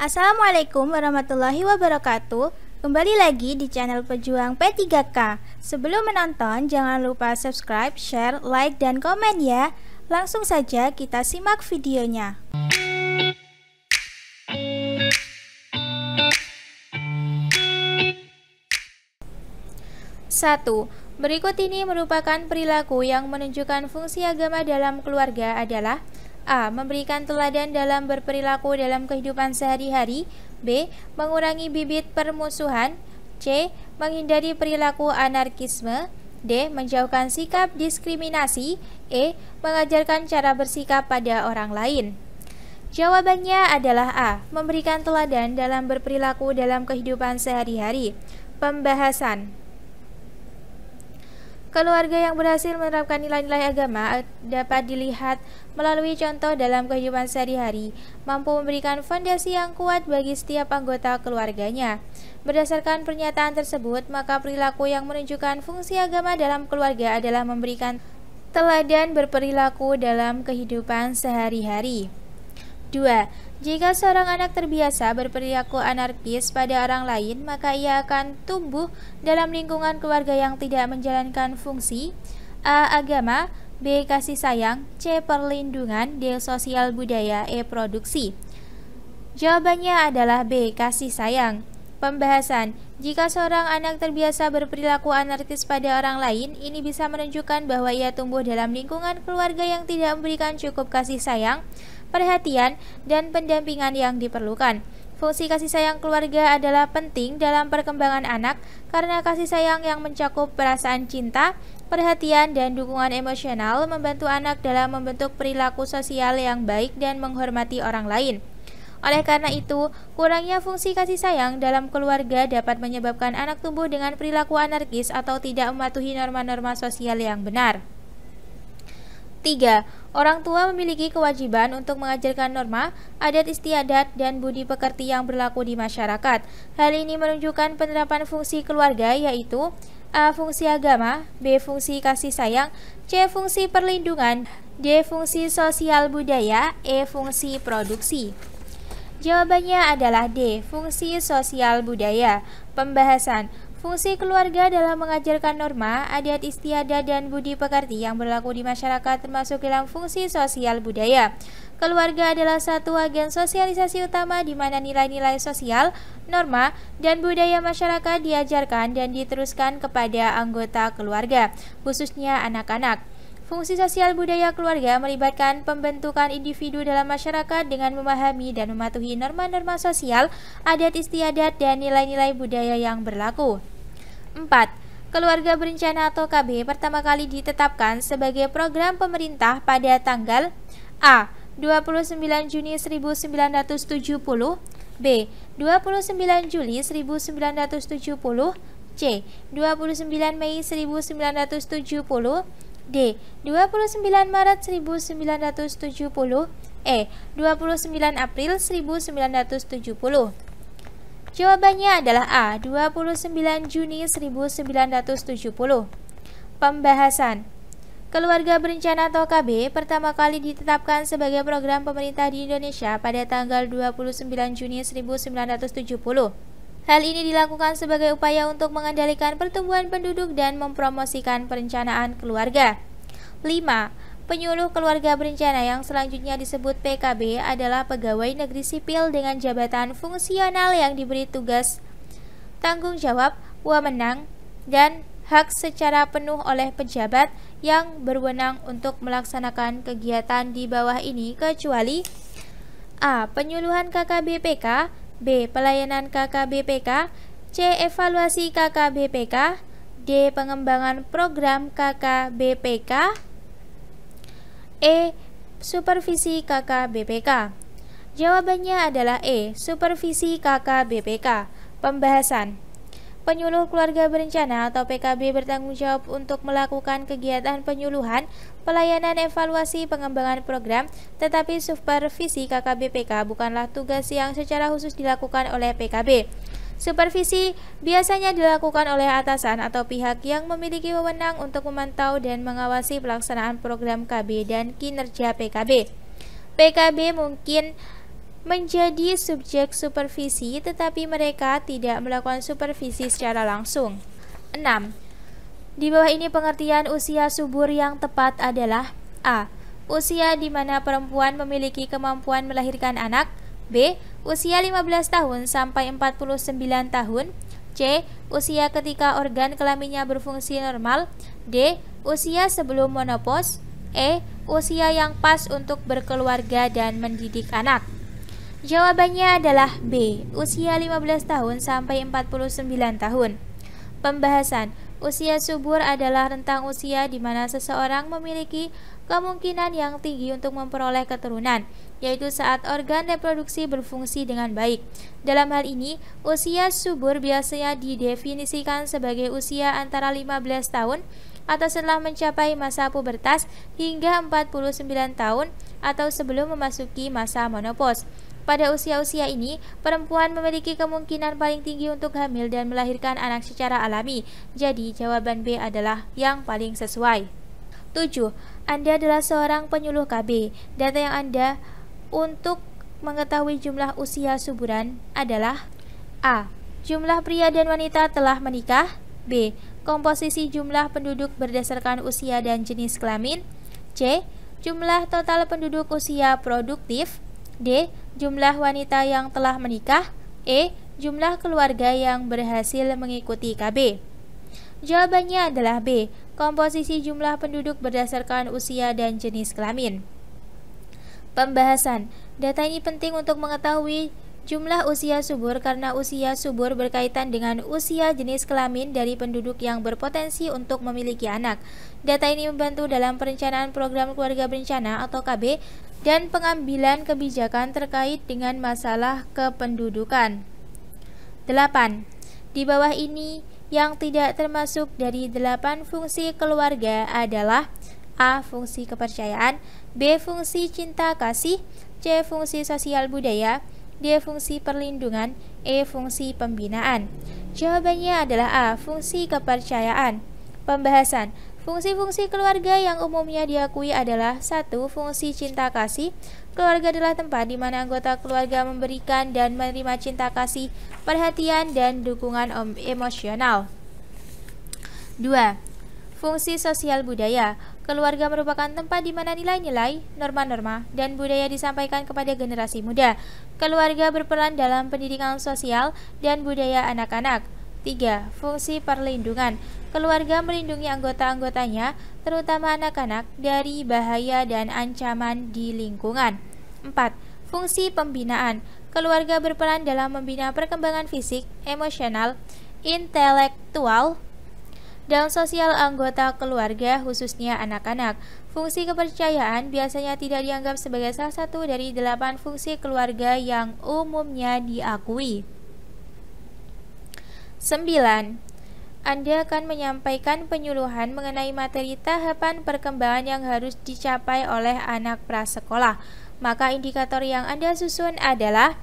Assalamualaikum warahmatullahi wabarakatuh. Kembali lagi di channel Pejuang P3K. Sebelum menonton, jangan lupa subscribe, share, like, dan komen ya. Langsung saja kita simak videonya. Satu. Berikut ini merupakan perilaku yang menunjukkan fungsi agama dalam keluarga adalah A. Memberikan teladan dalam berperilaku dalam kehidupan sehari-hari B. Mengurangi bibit permusuhan C. Menghindari perilaku anarkisme D. Menjauhkan sikap diskriminasi E. Mengajarkan cara bersikap pada orang lain Jawabannya adalah A. Memberikan teladan dalam berperilaku dalam kehidupan sehari-hari Pembahasan Keluarga yang berhasil menerapkan nilai-nilai agama eh, dapat dilihat melalui contoh dalam kehidupan sehari-hari, mampu memberikan fondasi yang kuat bagi setiap anggota keluarganya. Berdasarkan pernyataan tersebut, maka perilaku yang menunjukkan fungsi agama dalam keluarga adalah memberikan teladan berperilaku dalam kehidupan sehari-hari. 2. Jika seorang anak terbiasa berperilaku anarkis pada orang lain, maka ia akan tumbuh dalam lingkungan keluarga yang tidak menjalankan fungsi A. Agama B. Kasih sayang C. Perlindungan D. Sosial budaya E. Produksi Jawabannya adalah B. Kasih sayang Pembahasan Jika seorang anak terbiasa berperilaku anarkis pada orang lain, ini bisa menunjukkan bahwa ia tumbuh dalam lingkungan keluarga yang tidak memberikan cukup kasih sayang perhatian, dan pendampingan yang diperlukan. Fungsi kasih sayang keluarga adalah penting dalam perkembangan anak karena kasih sayang yang mencakup perasaan cinta, perhatian, dan dukungan emosional membantu anak dalam membentuk perilaku sosial yang baik dan menghormati orang lain. Oleh karena itu, kurangnya fungsi kasih sayang dalam keluarga dapat menyebabkan anak tumbuh dengan perilaku anarkis atau tidak mematuhi norma-norma sosial yang benar. 3. Orang tua memiliki kewajiban untuk mengajarkan norma, adat istiadat, dan budi pekerti yang berlaku di masyarakat. Hal ini menunjukkan penerapan fungsi keluarga yaitu A. Fungsi agama B. Fungsi kasih sayang C. Fungsi perlindungan D. Fungsi sosial budaya E. Fungsi produksi Jawabannya adalah D. Fungsi sosial budaya Pembahasan Fungsi keluarga dalam mengajarkan norma, adat istiadat, dan budi pekerti yang berlaku di masyarakat termasuk dalam fungsi sosial budaya. Keluarga adalah satu agen sosialisasi utama di mana nilai-nilai sosial, norma, dan budaya masyarakat diajarkan dan diteruskan kepada anggota keluarga, khususnya anak-anak. Fungsi sosial budaya keluarga melibatkan pembentukan individu dalam masyarakat dengan memahami dan mematuhi norma-norma sosial, adat istiadat, dan nilai-nilai budaya yang berlaku. 4. Keluarga Berencana atau KB pertama kali ditetapkan sebagai program pemerintah pada tanggal A. 29 Juni 1970 B. 29 Juli 1970 C. 29 Mei 1970 D. 29 Maret 1970 E. 29 April 1970 Jawabannya adalah A. 29 Juni 1970 Pembahasan Keluarga berencana atau KB pertama kali ditetapkan sebagai program pemerintah di Indonesia pada tanggal 29 Juni 1970 Hal ini dilakukan sebagai upaya untuk mengendalikan pertumbuhan penduduk dan mempromosikan perencanaan keluarga. 5. Penyuluh keluarga berencana yang selanjutnya disebut PKB adalah pegawai negeri sipil dengan jabatan fungsional yang diberi tugas tanggung jawab, wewenang, dan hak secara penuh oleh pejabat yang berwenang untuk melaksanakan kegiatan di bawah ini kecuali A. Penyuluhan KKBPK B. Pelayanan KKBPK C. Evaluasi KKBPK D. Pengembangan program KKBPK E. Supervisi KKBPK Jawabannya adalah E. Supervisi KKBPK Pembahasan Penyuluh Keluarga Berencana atau PKB bertanggung jawab untuk melakukan kegiatan penyuluhan, pelayanan evaluasi pengembangan program, tetapi supervisi KKBPK bukanlah tugas yang secara khusus dilakukan oleh PKB. Supervisi biasanya dilakukan oleh atasan atau pihak yang memiliki wewenang untuk memantau dan mengawasi pelaksanaan program KB dan kinerja PKB. PKB mungkin menjadi subjek supervisi tetapi mereka tidak melakukan supervisi secara langsung. 6. Di bawah ini pengertian usia subur yang tepat adalah A. Usia di mana perempuan memiliki kemampuan melahirkan anak B. Usia 15 tahun sampai 49 tahun C. Usia ketika organ kelaminnya berfungsi normal D. Usia sebelum monopos E. Usia yang pas untuk berkeluarga dan mendidik anak Jawabannya adalah B. Usia 15 tahun sampai 49 tahun. Pembahasan Usia subur adalah rentang usia di mana seseorang memiliki kemungkinan yang tinggi untuk memperoleh keturunan, yaitu saat organ reproduksi berfungsi dengan baik. Dalam hal ini, usia subur biasanya didefinisikan sebagai usia antara 15 tahun atau setelah mencapai masa pubertas hingga 49 tahun atau sebelum memasuki masa menopause. Pada usia-usia ini, perempuan memiliki kemungkinan paling tinggi untuk hamil dan melahirkan anak secara alami. Jadi, jawaban B adalah yang paling sesuai. 7. Anda adalah seorang penyuluh KB. Data yang Anda untuk mengetahui jumlah usia suburan adalah A. Jumlah pria dan wanita telah menikah B. Komposisi jumlah penduduk berdasarkan usia dan jenis kelamin C. Jumlah total penduduk usia produktif D. Jumlah wanita yang telah menikah E. Jumlah keluarga yang berhasil mengikuti KB Jawabannya adalah B. Komposisi jumlah penduduk berdasarkan usia dan jenis kelamin Pembahasan Data ini penting untuk mengetahui Jumlah usia subur karena usia subur berkaitan dengan usia jenis kelamin dari penduduk yang berpotensi untuk memiliki anak. Data ini membantu dalam perencanaan program keluarga berencana atau KB dan pengambilan kebijakan terkait dengan masalah kependudukan. 8. Di bawah ini yang tidak termasuk dari 8 fungsi keluarga adalah A. Fungsi kepercayaan B. Fungsi cinta kasih C. Fungsi sosial budaya D fungsi perlindungan, E fungsi pembinaan. Jawabannya adalah A, fungsi kepercayaan. Pembahasan Fungsi-fungsi keluarga yang umumnya diakui adalah satu Fungsi cinta kasih Keluarga adalah tempat di mana anggota keluarga memberikan dan menerima cinta kasih, perhatian, dan dukungan emosional 2. Fungsi sosial budaya Keluarga merupakan tempat di mana nilai-nilai, norma-norma, dan budaya disampaikan kepada generasi muda. Keluarga berperan dalam pendidikan sosial dan budaya anak-anak. 3. Fungsi perlindungan. Keluarga melindungi anggota-anggotanya, terutama anak-anak, dari bahaya dan ancaman di lingkungan. 4. Fungsi pembinaan. Keluarga berperan dalam membina perkembangan fisik, emosional, intelektual, dan sosial anggota keluarga khususnya anak-anak. Fungsi kepercayaan biasanya tidak dianggap sebagai salah satu dari delapan fungsi keluarga yang umumnya diakui. 9. Anda akan menyampaikan penyuluhan mengenai materi tahapan perkembangan yang harus dicapai oleh anak prasekolah. Maka indikator yang Anda susun adalah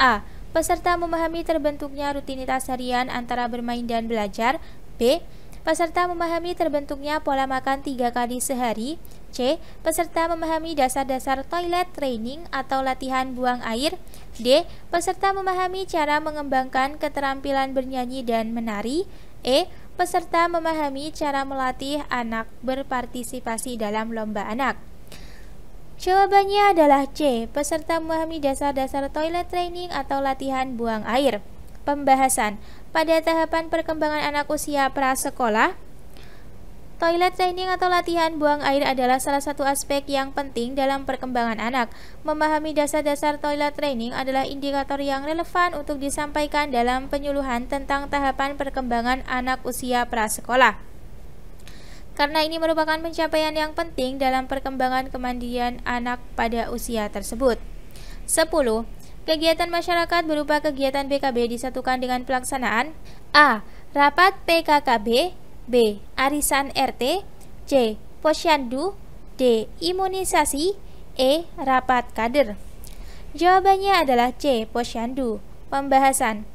A. Peserta memahami terbentuknya rutinitas harian antara bermain dan belajar B. Peserta memahami terbentuknya pola makan tiga kali sehari. C. Peserta memahami dasar-dasar toilet training atau latihan buang air. D. Peserta memahami cara mengembangkan keterampilan bernyanyi dan menari. E. Peserta memahami cara melatih anak berpartisipasi dalam lomba anak. Jawabannya adalah C. Peserta memahami dasar-dasar toilet training atau latihan buang air. Pembahasan Pada tahapan perkembangan anak usia prasekolah, Toilet training atau latihan buang air adalah salah satu aspek yang penting dalam perkembangan anak. Memahami dasar-dasar toilet training adalah indikator yang relevan untuk disampaikan dalam penyuluhan tentang tahapan perkembangan anak usia prasekolah. Karena ini merupakan pencapaian yang penting dalam perkembangan kemandirian anak pada usia tersebut. 10. Kegiatan masyarakat berupa kegiatan PKB disatukan dengan pelaksanaan A. Rapat PKKB B. Arisan RT C. Posyandu D. Imunisasi E. Rapat kader Jawabannya adalah C. Posyandu Pembahasan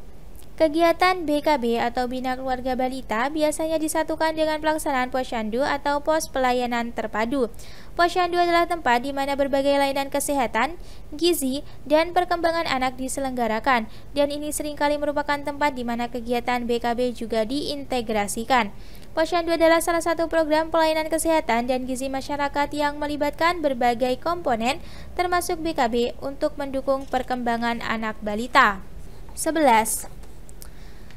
Kegiatan BKB atau Bina Keluarga Balita biasanya disatukan dengan pelaksanaan posyandu atau pos pelayanan terpadu. Posyandu adalah tempat di mana berbagai layanan kesehatan, gizi, dan perkembangan anak diselenggarakan, dan ini seringkali merupakan tempat di mana kegiatan BKB juga diintegrasikan. Posyandu adalah salah satu program pelayanan kesehatan dan gizi masyarakat yang melibatkan berbagai komponen termasuk BKB untuk mendukung perkembangan anak balita. 11.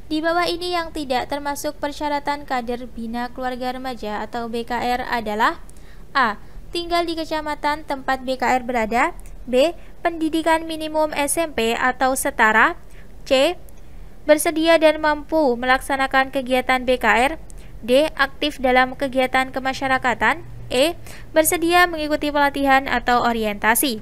Di bawah ini yang tidak termasuk persyaratan kader Bina Keluarga Remaja atau BKR adalah A. Tinggal di kecamatan tempat BKR berada B. Pendidikan minimum SMP atau setara C. Bersedia dan mampu melaksanakan kegiatan BKR D. Aktif dalam kegiatan kemasyarakatan E. Bersedia mengikuti pelatihan atau orientasi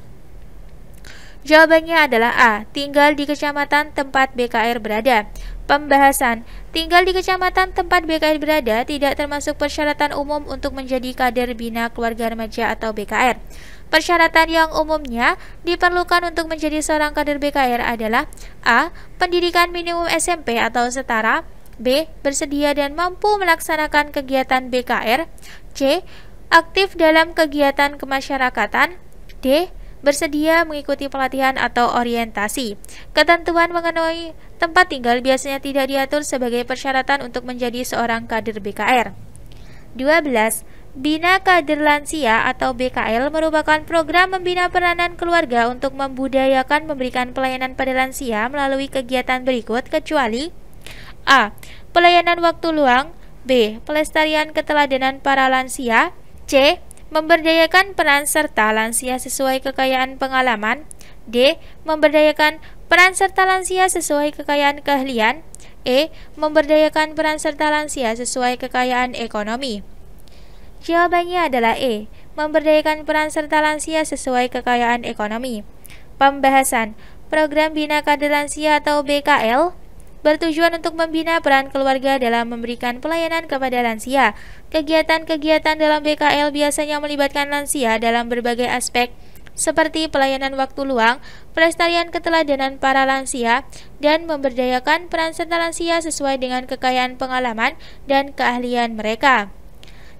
Jawabannya adalah A. Tinggal di kecamatan tempat BKR berada Pembahasan Tinggal di kecamatan tempat BKR berada tidak termasuk persyaratan umum untuk menjadi kader bina keluarga remaja atau BKR. Persyaratan yang umumnya diperlukan untuk menjadi seorang kader BKR adalah A. Pendidikan minimum SMP atau setara B. Bersedia dan mampu melaksanakan kegiatan BKR C. Aktif dalam kegiatan kemasyarakatan D bersedia mengikuti pelatihan atau orientasi. Ketentuan mengenai Tempat tinggal biasanya tidak diatur sebagai persyaratan untuk menjadi seorang kader BKR. 12. Bina Kader Lansia atau BKL merupakan program membina peranan keluarga untuk membudayakan memberikan pelayanan pada lansia melalui kegiatan berikut kecuali A. Pelayanan waktu luang B. Pelestarian keteladanan para lansia C. Memberdayakan peran serta lansia sesuai kekayaan pengalaman D. Memberdayakan Peran serta lansia sesuai kekayaan keahlian. E. Memberdayakan peran serta lansia sesuai kekayaan ekonomi. Jawabannya adalah E. Memberdayakan peran serta lansia sesuai kekayaan ekonomi. Pembahasan Program Bina Kader Lansia atau BKL bertujuan untuk membina peran keluarga dalam memberikan pelayanan kepada lansia. Kegiatan-kegiatan dalam BKL biasanya melibatkan lansia dalam berbagai aspek, seperti pelayanan waktu luang, pelestarian keteladanan para lansia, dan memberdayakan peran serta lansia sesuai dengan kekayaan pengalaman dan keahlian mereka.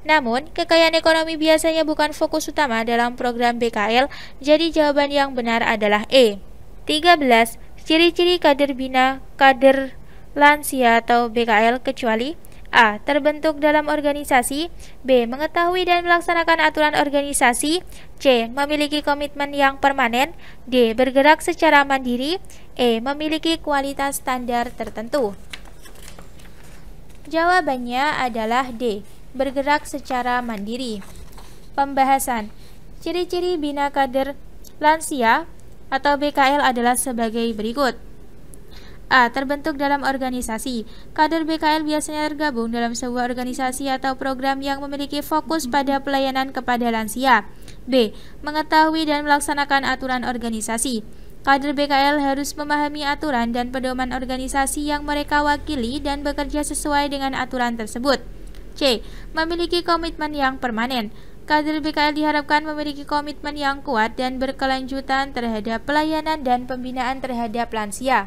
Namun, kekayaan ekonomi biasanya bukan fokus utama dalam program BKL, jadi jawaban yang benar adalah E. 13. Ciri-ciri kader bina, kader lansia atau BKL kecuali A. Terbentuk dalam organisasi B. Mengetahui dan melaksanakan aturan organisasi C. Memiliki komitmen yang permanen D. Bergerak secara mandiri E. Memiliki kualitas standar tertentu Jawabannya adalah D. Bergerak secara mandiri Pembahasan Ciri-ciri bina kader lansia atau BKL adalah sebagai berikut A. Terbentuk dalam organisasi Kader BKL biasanya tergabung dalam sebuah organisasi atau program yang memiliki fokus pada pelayanan kepada lansia B. Mengetahui dan melaksanakan aturan organisasi Kader BKL harus memahami aturan dan pedoman organisasi yang mereka wakili dan bekerja sesuai dengan aturan tersebut C. Memiliki komitmen yang permanen Kader BKL diharapkan memiliki komitmen yang kuat dan berkelanjutan terhadap pelayanan dan pembinaan terhadap lansia.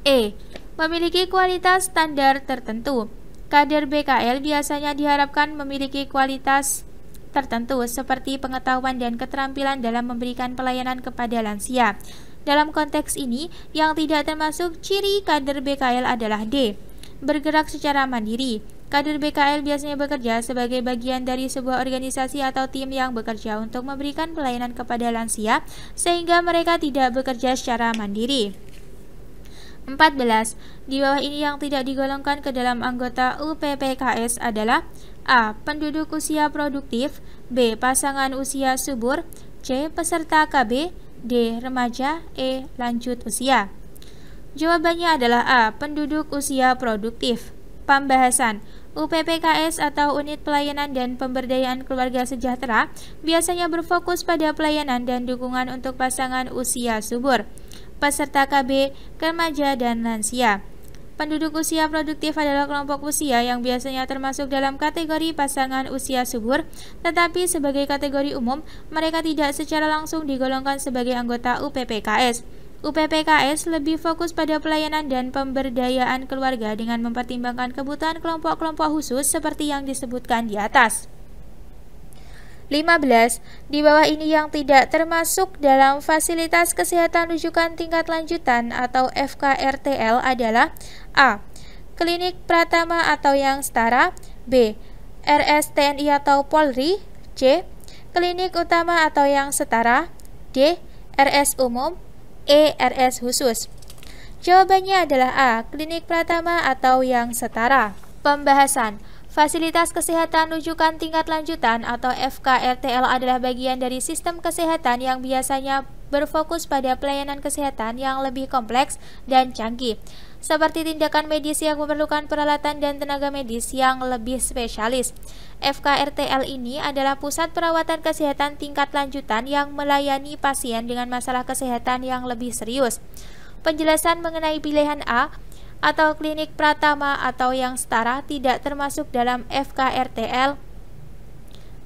E. Memiliki kualitas standar tertentu. Kader BKL biasanya diharapkan memiliki kualitas tertentu seperti pengetahuan dan keterampilan dalam memberikan pelayanan kepada lansia. Dalam konteks ini, yang tidak termasuk ciri kader BKL adalah D. Bergerak secara mandiri. Kader BKL biasanya bekerja sebagai bagian dari sebuah organisasi atau tim yang bekerja untuk memberikan pelayanan kepada lansia, sehingga mereka tidak bekerja secara mandiri. 14. Di bawah ini yang tidak digolongkan ke dalam anggota UPPKS adalah A. Penduduk usia produktif B. Pasangan usia subur C. Peserta KB D. Remaja E. Lanjut usia Jawabannya adalah A. Penduduk usia produktif Pembahasan UPPKS atau Unit Pelayanan dan Pemberdayaan Keluarga Sejahtera biasanya berfokus pada pelayanan dan dukungan untuk pasangan usia subur peserta KB, remaja, dan lansia. Penduduk usia produktif adalah kelompok usia yang biasanya termasuk dalam kategori pasangan usia subur, tetapi sebagai kategori umum, mereka tidak secara langsung digolongkan sebagai anggota UPPKS. UPPKS lebih fokus pada pelayanan dan pemberdayaan keluarga dengan mempertimbangkan kebutuhan kelompok-kelompok khusus seperti yang disebutkan di atas. 15. Di bawah ini yang tidak termasuk dalam fasilitas kesehatan rujukan tingkat lanjutan atau FKRTL adalah A. Klinik Pratama atau yang setara B. RS TNI atau Polri C. Klinik utama atau yang setara D. RS umum E. RS khusus Jawabannya adalah A. Klinik Pratama atau yang setara Pembahasan Fasilitas kesehatan rujukan tingkat lanjutan atau FKRTL adalah bagian dari sistem kesehatan yang biasanya berfokus pada pelayanan kesehatan yang lebih kompleks dan canggih, seperti tindakan medis yang memerlukan peralatan dan tenaga medis yang lebih spesialis. FKRTL ini adalah pusat perawatan kesehatan tingkat lanjutan yang melayani pasien dengan masalah kesehatan yang lebih serius. Penjelasan mengenai pilihan A atau klinik pratama atau yang setara tidak termasuk dalam FKRTL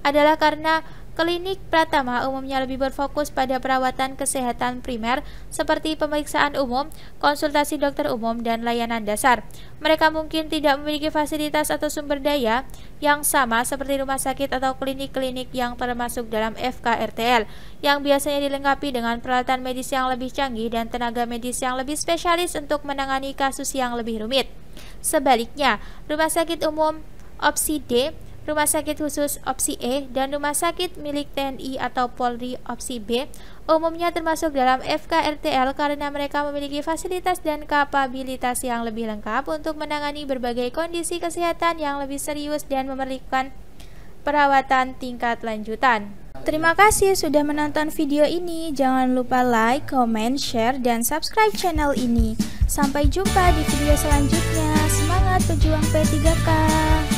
adalah karena Klinik Pratama umumnya lebih berfokus pada perawatan kesehatan primer seperti pemeriksaan umum, konsultasi dokter umum, dan layanan dasar. Mereka mungkin tidak memiliki fasilitas atau sumber daya yang sama seperti rumah sakit atau klinik-klinik yang termasuk dalam FKRTL, yang biasanya dilengkapi dengan peralatan medis yang lebih canggih dan tenaga medis yang lebih spesialis untuk menangani kasus yang lebih rumit. Sebaliknya, rumah sakit umum opsi D Rumah Sakit Khusus opsi E, dan Rumah Sakit milik TNI atau Polri opsi B, umumnya termasuk dalam FKRTL karena mereka memiliki fasilitas dan kapabilitas yang lebih lengkap untuk menangani berbagai kondisi kesehatan yang lebih serius dan memerlukan perawatan tingkat lanjutan. Terima kasih sudah menonton video ini. Jangan lupa like, comment, share, dan subscribe channel ini. Sampai jumpa di video selanjutnya. Semangat pejuang P3K!